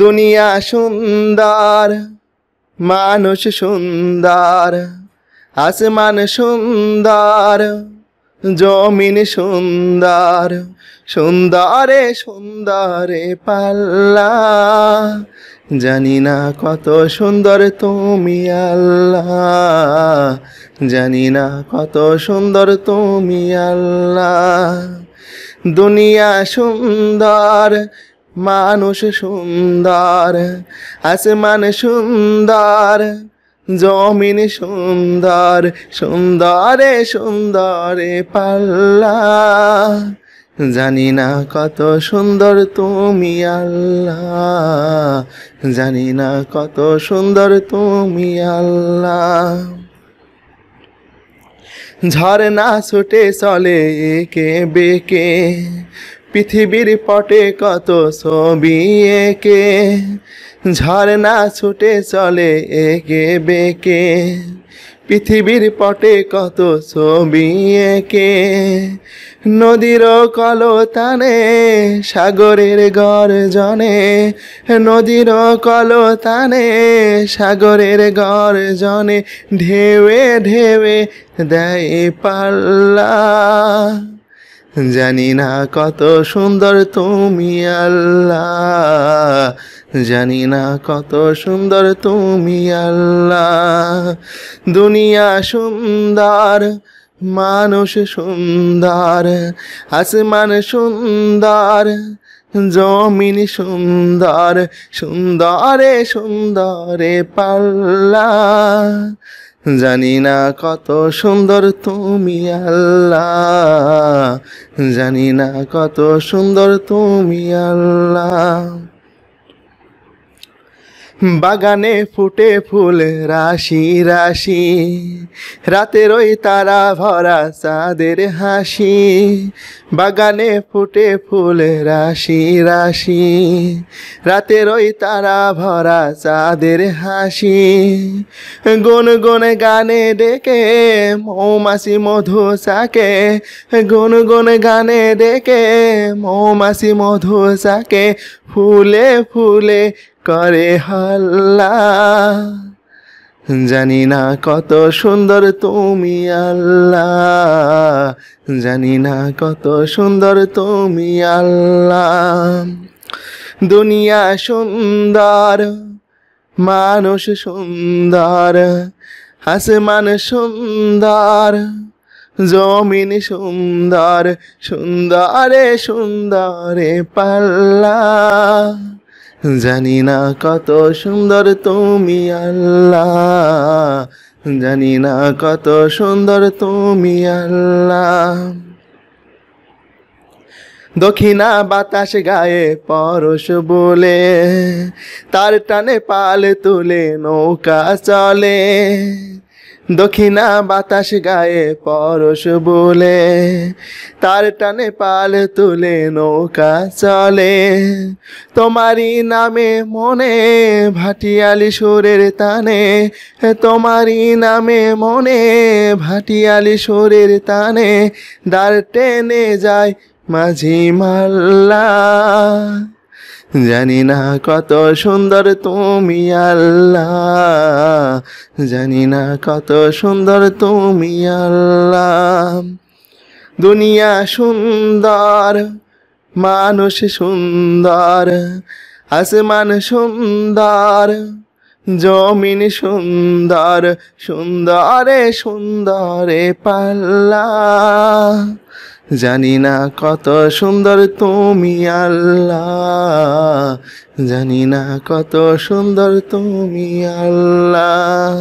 দুনিয়া সুন্দর মানুষ সুন্দর আসমান সুন্দর জমিন সুন্দর সুন্দরে সুন্দরে পাল্লা জানি না কত সুন্দর তুমি আল্লাহ জানি না কত সুন্দর তুমি আল্লাহ দুনিয়া সুন্দর মানুষ সুন্দর আসমান সুন্দর জমিন সুন্দর সুন্দরে সুন্দরে পাল্লা জানি না কত সুন্দর তুমি আল্লাহ জানি না কত সুন্দর তুমি আল্লাহ ঝড় না ছুটে চলে কে বেকে পৃথিবীর পটে কত ছবি একে ঝর্ণা ছুটে চলে একে বেকে পৃথিবীর পটে কত ছবি একে নদীর তানে সাগরের গর্জনে নদীর তানে সাগরের গর্জনে ঢেউয়ে ঢেউয়ে দেয় পাল্লা জানি না কত সুন্দর তুমি আল্লাহ জানি না কত সুন্দর তুমি আল্লাহ দুনিয়া সুন্দর মানুষ সুন্দর আসমান সুন্দর জমিন সুন্দর সুন্দরে সুন্দরে পাল্লা জানি না কত সুন্দর তুমি আল্লাহ জানি না কত সুন্দর তুমি আল্লাহ বাগানে ফুটে ফুল রাশি রাশি রাতের ওই তারা ভরা চাঁদের হাসি বাগানে ফুটে ফুল রাশি রাশি রাতের ওই তারা ভরা চাঁদের হাসি গুন গুন গানে ডেকে মৌমাসি মধু সাকে গুন গুন গানে ডেকে মৌমাসি মধু সাকে ফুলে ফুলে করে হাল্লা জানি না কত সুন্দর তুমি আল্লাহ জানি না কত সুন্দর তুমি আল্লাহ দুনিয়া সুন্দর মানুষ সুন্দর আসমান সুন্দর জমিন সুন্দর সুন্দরে সুন্দরে পাল্লা জানি না কত সুন্দর তুমি আল্লাহ জানি না কত সুন্দর তুমি আল্লাহ দক্ষিণা বাতাস গায়ে পরশ বলে তার টানে পাল তুলে নৌকা চলে দক্ষিণা বাতাস গায়ে পরশ বলে তার টানে পাল তুলে নৌকা চলে তোমারই নামে মনে ভাটিয়ালি সুরের তানে তোমারই নামে মনে ভাটিয়ালি সুরের তানে দার টেনে যায় মাঝি মাল্লা জানি না কত সুন্দর তুমি আল্লাহ জানি না কত সুন্দর তুমি আল্লাহ দুনিয়া সুন্দর মানুষ সুন্দর আসমান সুন্দর জমিন সুন্দর সুন্দরে সুন্দরে পাল্লা জানি না কত সুন্দর তুমি আল্লাহ জানি না কত সুন্দর তুমি আল্লাহ